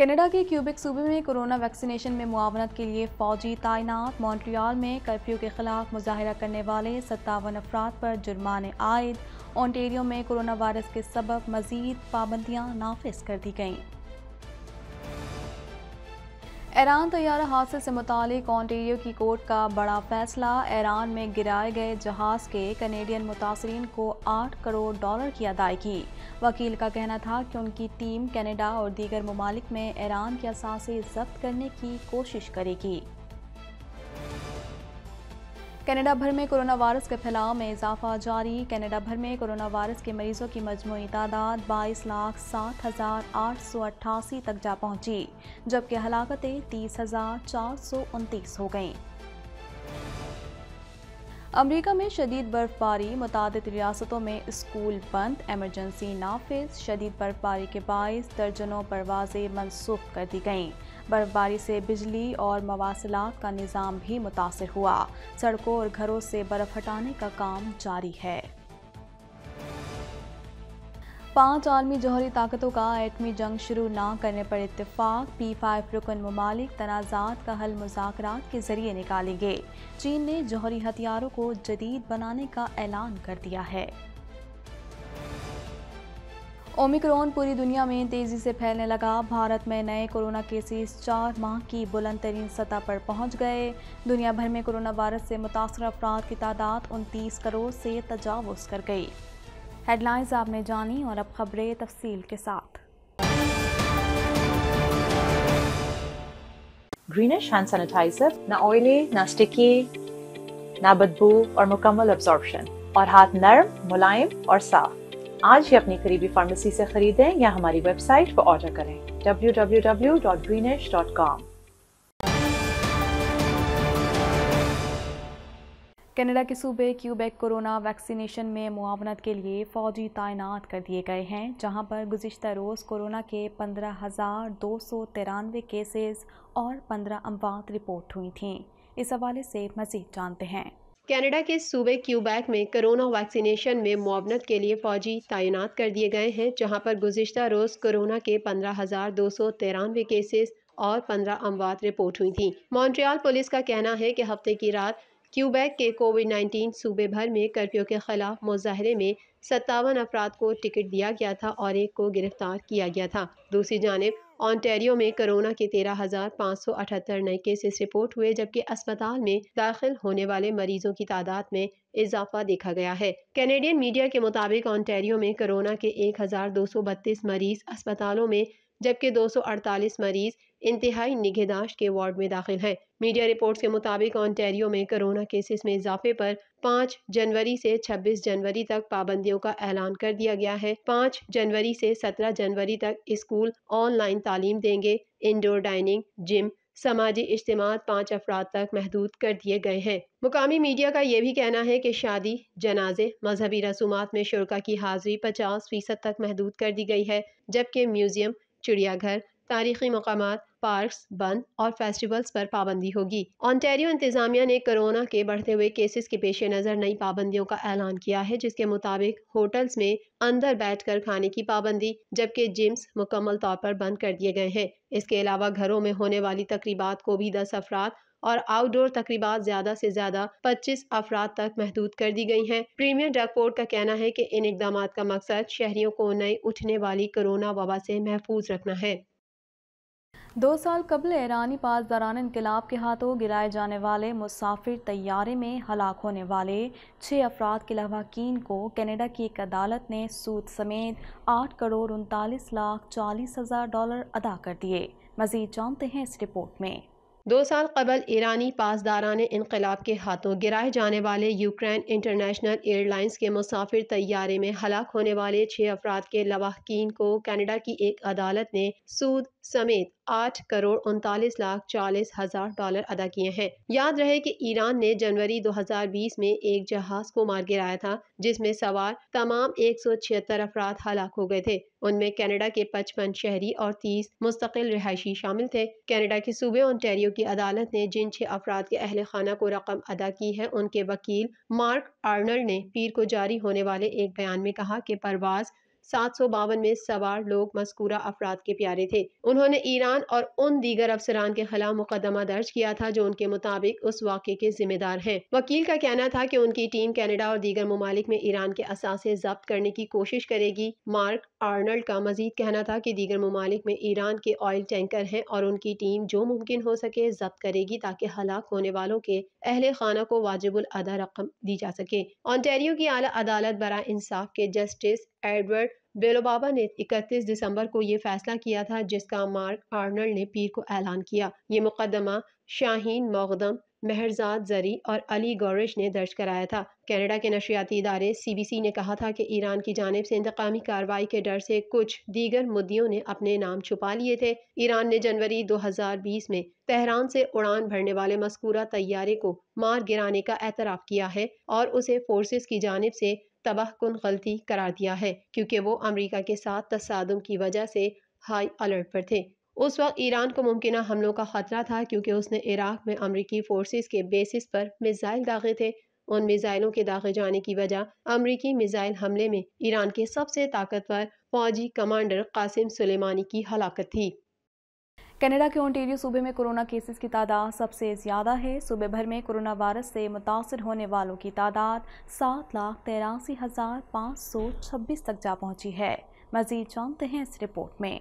Canada के cubic सूबे में कोरोना वैक्सीनेशन में मुआवनत के लिए फौजी तैनात मॉन्ट्रियल में कर्फ्यू के खिलाफ मुजाहरा करने वाले सत्तावन अफराद पर जुर्माने आयद ओंटेरियो में कोरोना वायरस के सबब मजीद पाबंदियां नाफिज कर दी गईं ईरान तैयार हादसे से मुतल ऑन्टेरियो की कोर्ट का बड़ा फैसला ईरान में गिराए गए जहाज के कनेडियन मुतासरीन को 8 करोड़ डॉलर की अदायगी वकील का कहना था कि उनकी टीम कनाडा और दीगर ममालिक में ईरान के असासे जब्त करने की कोशिश करेगी कनाडा भर में कोरोना वायरस के फैलाव में इजाफा जारी कनाडा भर में कोरोना वायरस के मरीजों की मजमू तादाद बाईस लाख सात हज़ार आठ सौ अट्ठासी तक जा पहुंची, जबकि हलाकतें तीस हज़ार चार सौ उनतीस हो गईं। अमेरिका में शदीद बर्फबारी मुतद रियासतों में स्कूल बंद एमरजेंसी नाफिज शदीद बर्फबारी के बायस दर्जनों परवाज़ें मनसूख कर दी गईं बर्फबारी से बिजली और मवासलात का निज़ाम भी मुतासर हुआ सड़कों और घरों से बर्फ हटाने का काम जारी है पाँच आलमी जौहरी ताकतों का एटमी जंग शुरू ना करने पर इतफाक पी फाइव रुकन ममालिक तनाजात का हल मुजाकर के जरिए निकालेंगे चीन ने जौहरी हथियारों को जदीद बनाने का ऐलान कर दिया है ओमिक्रॉन पूरी दुनिया में तेजी से फैलने लगा भारत में नए कोरोना केसेस चार माह की बुलंद तरीन सतह पर पहुंच गए दुनिया भर में कोरोना वायरस से मुतासर अफराद की तादाद उनतीस करोड़ से तजावज़ कर गई हेडलाइंस आपने जानी और अब खबरें तफसील के साथ ग्रीनिश हैंड सैनिटाइजर ना ऑयली ना स्टिकी ना बदबू और मुकम्मल अब्जॉर्बशन और हाथ नरम मुलायम और साफ आज ही अपनी करीबी फार्मेसी से खरीदें या हमारी वेबसाइट पर ऑर्डर करें www.greenish.com कनाडा के सूबे क्यूबेक कोरोना वैक्सीनेशन में मुआवनत के लिए फ़ौजी तैनात कर दिए गए हैं जहां पर गुजशत रोज़ कोरोना के पंद्रह हज़ार दो सौ तिरानवे केसेस और पंद्रह अमवात रिपोर्ट हुई थीं इस हवाले से मज़ीद जानते हैं कनाडा के सूबे क्यूबैक में कोरोना वैक्सीनेशन में मुआवनत के लिए फौजी तैनात कर दिए गए हैं जहां पर गुजशत रोज़ कोरोना के पंद्रह हज़ार दो सौ तिरानवे केसेस और पंद्रह अमवात रिपोर्ट हुई थी मॉन्ट्रियल पुलिस का कहना है कि हफ्ते की रात क्यूबैक के कोविड नाइन्टीन सूबे भर में कर्फ्यू के खिलाफ मुजाहरे में सत्तावन अफराद को टिकट दिया गया था और एक को गिरफ्तार किया गया था दूसरी जानब ऑनटेरियो में कोरोना के तेरह हज़ार पाँच सौ अठहत्तर नए केसेस रिपोर्ट हुए जबकि अस्पताल में दाखिल होने वाले मरीजों की तादाद में इजाफा देखा गया है कैनेडियन मीडिया के मुताबिक ऑन्टेरियो में कोरोना के एक हज़ार दो सौ बत्तीस मरीज अस्पतालों में जबकि दो सौ अड़तालीस मरीज इंतहाई निगहदाश्त के वार्ड में दाखिल हैं मीडिया रिपोर्ट्स के मुताबिक ऑन्टेरियो में कोरोना केसेस में इजाफे पर 5 जनवरी से 26 जनवरी तक पाबंदियों का ऐलान कर दिया गया है 5 जनवरी से 17 जनवरी तक स्कूल ऑनलाइन तालीम देंगे इंडोर डाइनिंग जिम समाजी इज्तम पाँच अफराद तक महदूद कर दिए गए हैं मुकामी मीडिया का ये भी कहना है कि शादी जनाजे मजहबी रसूमात में शुरा की हाजिरी पचास फीसद तक महदूद कर दी गई है जबकि म्यूज़ियम चिड़ियाघर तारीखी मकाम पार्कस बंद और फेस्टिवल्स पर पाबंदी होगी ऑनटेरियो इंतजामिया ने कोरोना के बढ़ते हुए केसेस के पेश नज़र नई पाबंदियों का ऐलान किया है जिसके मुताबिक होटल्स में अंदर बैठकर खाने की पाबंदी जबकि जिम्स मुकम्मल तौर पर बंद कर दिए गए हैं इसके अलावा घरों में होने वाली तकरीबा को भी दस अफराद और आउटडोर तकरीबा ज्यादा से ज्यादा 25 अफराद तक महदूद कर दी गई हैं। प्रीमियर ड्रग बोर्ड का कहना है कि इन इकदाम का मकसद शहरियों को नई उठने वाली कोरोना वबा से महफूज रखना है दो साल कबल ईरानी पासदारान इनकलाब के हाथों गिराए जाने वाले मुसाफिर तैयारे में हलाक होने वाले छः अफराद के लवाकिन को कनाडा की एक अदालत ने सूद समेत आठ करोड़ उनतालीस लाख चालीस हज़ार डॉलर अदा कर दिए मज़ीद जानते हैं इस रिपोर्ट में दो साल कबल ईरानी पासदारान इनकलाब के हाथों गिराए जाने वाले यूक्रेन इंटरनेशनल एयरलाइंस के मुसाफिर तैयारे में हलाक होने वाले छः अफराद के लवाकिन को कनाडा की एक अदालत ने सूद समेत आठ करोड़ उनतालीस लाख चालीस हजार डॉलर अदा किए हैं याद रहे कि ईरान ने जनवरी 2020 में एक जहाज को मार गिराया था जिसमें सवार तमाम एक सौ छिहत्तर अफराद हलाक हो गए थे उनमें कनाडा के पचपन शहरी और तीस मुस्तकिल रिहायशी शामिल थे कनाडा के सूबे ऑन्टेरियो की अदालत ने जिन छह अफराद के अहल खाना को रकम अदा की है उनके वकील मार्क आर्नल ने पीर को जारी होने वाले एक बयान में कहा कि परवाज सात सौ बावन में सवार लोग मस्कूरा अफराद के प्यारे थे उन्होंने ईरान और उन दीगर अफसरान के खिलाफ मुकदमा दर्ज किया था जो उनके मुताबिक उस वाक़े के जिम्मेदार हैं वकील का कहना था कि उनकी टीम कनाडा और दीगर ममालिक में ईरान के असासे जब्त करने की कोशिश करेगी मार्क आर्नल्ड का मजीद कहना था कि दीगर ममालिक में ईरान के ऑयल टैंकर हैं और उनकी टीम जो मुमकिन हो सके जब्त करेगी ताकि हलाक होने वालों के अहल खाना को वाजिबुल अदा रकम दी जा सके ऑन्टेरियो की आला अदालत बरा इंसाफ के जस्टिस एडवर्ड बेलोबाबा ने 31 दिसंबर को यह फैसला किया था जिसका मार्क आर्नल्ड ने पीर को ऐलान किया ये मुकदमा शाहीन मकदम मेहरजाद जरी और अली गौरिश ने दर्ज कराया था कनाडा के नशियाती इदारे सीबीसी ने कहा था कि ईरान की जानब से इंतकामी कार्रवाई के डर से कुछ दीगर मुद्दियों ने अपने नाम छुपा लिए थे ईरान ने जनवरी 2020 में तेहरान से उड़ान भरने वाले मस्कूरा तैयारे को मार गिराने का एतराफ़ किया है और उसे फोर्सेस की जानब से तबाह कन गलती करार दिया है क्योंकि वो अमरीका के साथ तसादम की वजह से हाई अलर्ट पर थे उस वक्त ईरान को मुमकिन हमलों का खतरा था क्योंकि उसने इराक में अमरीकी फोर्सेस के बेसिस पर मिज़ाइल दागे थे उन मिज़ाइलों के दागे जाने की वजह अमरीकी मिज़ाइल हमले में ईरान के सबसे ताकतवर फौजी कमांडर कासिम सुलेमानी की हलाकत थी कनाडा के ओंटेरियो सूबे में कोरोना केसेस की तादाद सबसे ज़्यादा है सूबे भर में कोरोना वायरस से मुतासर होने वालों की तादाद सात लाख तेरासी हज़ार पाँच सौ छब्बीस तक जा पहुंची है मजीद जानते हैं इस रिपोर्ट में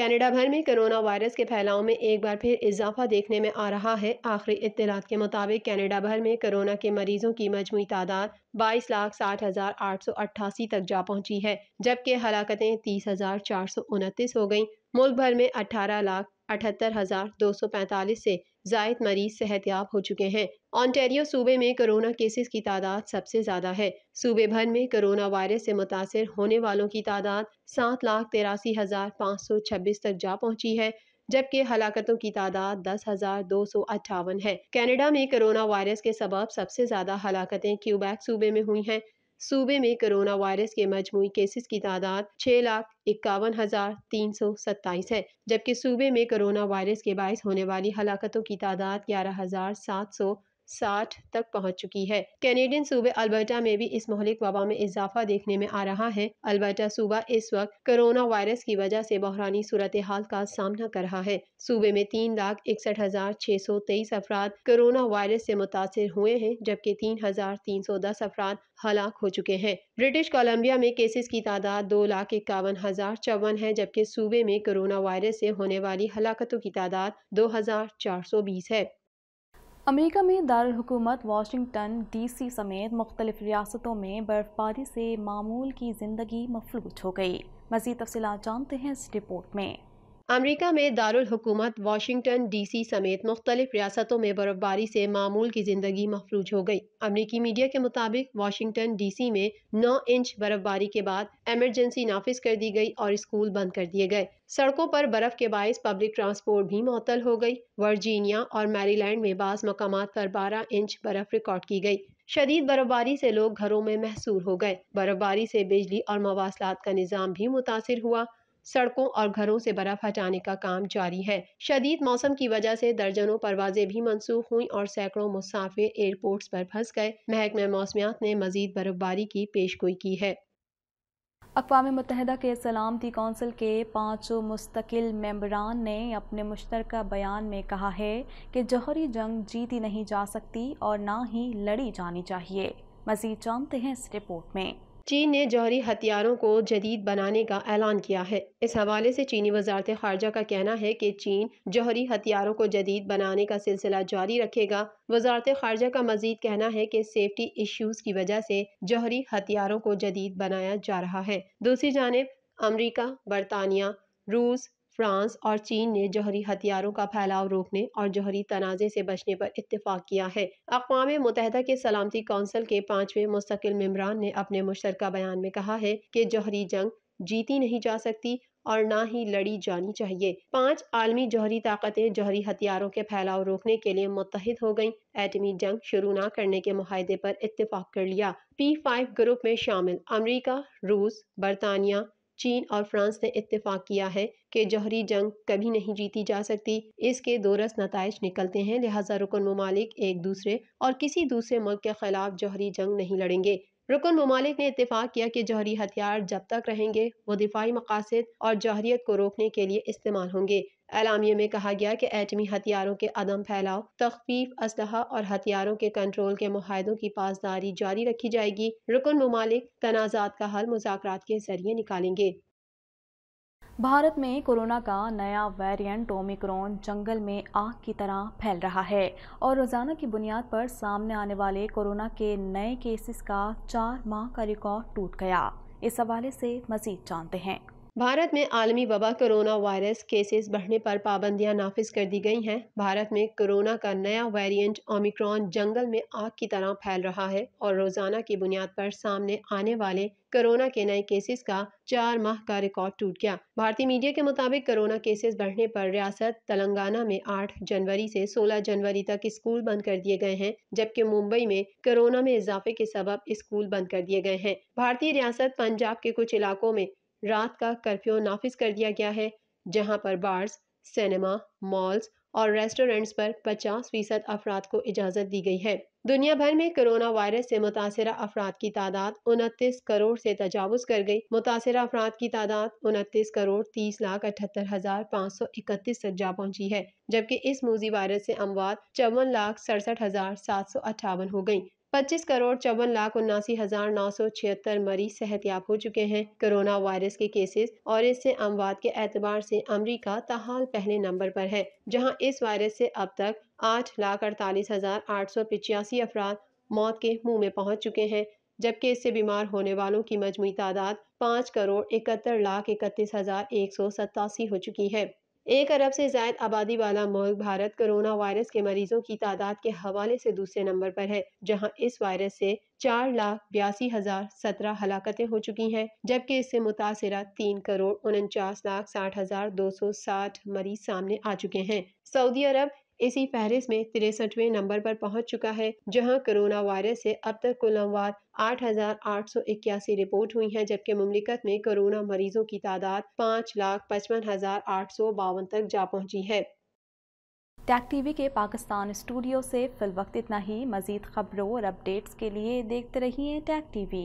कनाडा भर में कोरोना वायरस के फैलाव में एक बार फिर इजाफा देखने में आ रहा है आखिरी इतलात के मुताबिक कनाडा भर में कोरोना के मरीजों की मजमू तादाद बाईस लाख साठ हज़ार आठ सौ अट्ठासी तक जा पहुंची है जबकि हलाकतें तीस हज़ार चार सौ उनतीस हो गईं मुल्क भर में अठारह लाख अठहत्तर हज़ार दो सौ पैंतालीस से जायद मरीज सेहतियाब हो चुके हैं ऑनटेरियो सूबे में कोरोना केसेस की तादाद सबसे ज़्यादा है सूबे भर में कोरोना वायरस से मुतासर होने वालों की तादाद सात लाख तिरासी हज़ार पाँच सौ छब्बीस तक जा पहुंची है जबकि हलाकतों की तादाद दस हज़ार दो सौ अट्ठावन है कैनेडा में कोरोना वायरस के सबब सबसे ज़्यादा हलाकतें क्यूबैक सूबे में हुई हैं सूबे में कोरोना वायरस के मजमू केसेस की तादाद छह लाख इक्यावन हज़ार तीन सौ सत्ताईस है जबकि सूबे में कोरोना वायरस के बायस होने वाली हलाकतों की तादाद ग्यारह हज़ार सात सौ साठ तक पहुंच चुकी है कैनेडियन सूबे अल्बर्टा में भी इस मोहलिक वबा में इजाफा देखने में आ रहा है अल्बर्टा सूबा इस वक्त कोरोना वायरस की वजह से बहरानी सूरत हाल का सामना कर रहा है सूबे में तीन लाख इकसठ हजार छह सौ तेईस अफराद कोरोना वायरस से मुतासर हुए हैं जबकि तीन हजार तीन सौ दस अफराद हलाक हो चुके हैं ब्रिटिश कोलम्बिया में केसेस की तादाद दो लाख इक्यावन हजार चौवन है जबकि सूबे में कोरोना वायरस से होने वाली हलाकतों की तादाद दो हजार चार सौ बीस है अमेरिका में दारकूमत वाशिंगटन डीसी समेत मुख्तलिफ रियासतों में बर्फबारी से मामूल की ज़िंदगी मफलूज हो गई मज़ीद तफसलत जानते हैं इस रिपोर्ट में अमरीका में दारकूमत वाशिंगटन डीसी समेत मुख्तलिफ रियासतों में बर्फबारी से मामूल की ज़िंदगी मफलूज हो गई अमरीकी मीडिया के मुताबिक वाशिंगटन डीसी में नौ इंच बर्फबारी के बाद एमरजेंसी नाफिज कर दी गई और स्कूल बंद कर दिए गए सड़कों पर बर्फ के बायस पब्लिक ट्रांसपोर्ट भी मअतल हो गई वर्जीनिया और मैरीलैंड में बास मकाम पर बारह इंच बर्फ रिकॉर्ड की गई शदीद बर्फबारी से लोग घरों में महसूर हो गए बर्फबारी से बिजली और मवासलात का निज़ाम भी मुतासर हुआ सड़कों और घरों से बर्फ हटाने का काम जारी है शदीद मौसम की वजह से दर्जनों परवाजें भी मनसूख हुई और सैकड़ों मुसाफिर एयरपोर्ट्स पर फंस गए महकमे मौसमियात ने मजीद बर्फबारी की पेशगोई की है अकवा मुतहदा के सलामती कौंसिल के पाँच मुस्तकिल मेम्बरान ने अपने मुश्तर बयान में कहा है कि जौहरी जंग जीती नहीं जा सकती और ना ही लड़ी जानी चाहिए मज़ीद जानते हैं इस रिपोर्ट में चीन ने जौहरी हथियारों को जदीद बनाने का ऐलान किया है इस हवाले से चीनी वजारत खारजा का कहना है कि चीन जौहरी हथियारों को जदीद बनाने का सिलसिला जारी रखेगा वजारत खारजा का मजीद कहना है कि सेफ्टी इश्यूज की वजह से जौहरी हथियारों को जदीद बनाया जा रहा है दूसरी जानब अमरीका बरतानिया रूस फ्रांस और चीन ने जहरी हथियारों का फैलाव रोकने और जहरी तनाज़े से बचने पर इतफाक़ किया है अकवा मुतहदा के सलामती कौंसिल के पाँचवें मुस्तकिल मम्बरान ने अपने मुश्तर बयान में कहा है कि जहरी जंग जीती नहीं जा सकती और ना ही लड़ी जानी चाहिए पांच आलमी जहरी ताकतें जहरी हथियारों के फैलाव रोकने के लिए मुतहद हो गईं। एटमी जंग शुरू न करने के माहदे पर इतफाक़ कर लिया पी फाइव ग्रुप में शामिल अमरीका रूस बरतानिया चीन और फ्रांस ने इतफाक किया है कि जहरी जंग कभी नहीं जीती जा सकती इसके दोरस नतज निकलते हैं लिहाजा रुकन ममालिक एक दूसरे और किसी दूसरे मुल्क के खिलाफ जहरी जंग नहीं लड़ेंगे रुकन ममालिक ने इतफाक़ किया कि जौहरी हथियार जब तक रहेंगे वो दिफाही मकासद और जौहरीत को रोकने के लिए इस्तेमाल होंगे एलामिया में कहा गया कि एटमी हथियारों के अदम फैलाव तखफीफ असलहा और हथियारों के कंट्रोल के माहों की पासदारी जारी रखी जाएगी रुकन ममालिक तनाजात का हल मुजाक के जरिए निकालेंगे भारत में कोरोना का नया वेरिएंट ओमिक्रॉन जंगल में आग की तरह फैल रहा है और रोज़ाना की बुनियाद पर सामने आने वाले कोरोना के नए केसेस का चार माह का रिकॉर्ड टूट गया इस हवाले से मज़ीद जानते हैं भारत में आलमी वबा कोरोना वायरस केसेस बढ़ने पर पाबंदियां नाफिज कर दी गई हैं भारत में कोरोना का नया वेरिएंट ओमिक्रॉन जंगल में आग की तरह फैल रहा है और रोजाना की बुनियाद पर सामने आने वाले कोरोना के नए केसेस का चार माह का रिकॉर्ड टूट गया भारतीय मीडिया के मुताबिक कोरोना केसेस बढ़ने पर रियासत तेलंगाना में 8 जनवरी से 16 जनवरी तक स्कूल बंद कर दिए गए हैं जबकि मुंबई में कोरोना में इजाफे के सबब स्कूल बंद कर दिए गए हैं भारतीय रियासत पंजाब के कुछ इलाकों में रात का कर्फ्यू नाफिज कर दिया गया है जहां पर बार्स सिनेमा मॉल्स और रेस्टोरेंट्स पर 50 फीसद अफराद को इजाज़त दी गई है दुनिया भर में कोरोना वायरस से मुतासर अफराद की तादाद उनतीस करोड़ से तजावज़ कर गई मुतासर अफराद की तादाद उनतीस करोड़ तीस लाख अठहत्तर हज़ार पाँच सौ इकतीस तक जा पहुँची है जबकि इस मूजी वायरस से अमवात चौवन लाख सड़सठ हज़ार सात सौ अट्ठावन हो गयी पच्चीस करोड़ चौवन लाख उन्नासी हजार नौ सौ छिहत्तर मरीज सेहत याब हो चुके हैं कोरोना वायरस के केसेस और इससे अमवात के एतबार से अमरीका तहाल पहले नंबर पर है जहां इस वायरस से अब तक आठ लाख अड़तालीस हजार आठ सौ पिचासी अफराद मौत के मुंह में पहुंच चुके हैं जबकि इससे बीमार होने वालों की मजमू तादाद पाँच करोड़ इकहत्तर लाख इकतीस हजार एक सौ सतासी हो चुकी है एक अरब से जायद आबादी वाला मुल्क भारत कोरोना वायरस के मरीजों की तादाद के हवाले से दूसरे नंबर पर है जहां इस वायरस से चार लाख बयासी हजार सत्रह हलाकतें हो चुकी हैं जबकि इससे मुतासरा तीन करोड़ उनचास लाख साठ हजार दो सौ साठ मरीज सामने आ चुके हैं सऊदी अरब इसी फहरिस्त में तिरसठवें नंबर पर पहुंच चुका है जहां कोरोना वायरस से अब तक कुल अमवार आठ रिपोर्ट हुई हैं जबकि ममलिकत में कोरोना मरीजों की तादाद पाँच लाख पचपन हजार आठ सौ बावन तक जा पहुंची है टैक टीवी के पाकिस्तान स्टूडियो से फिल वक्त इतना ही मजीद खबरों और अपडेट्स के लिए देखते रहिए टैक टीवी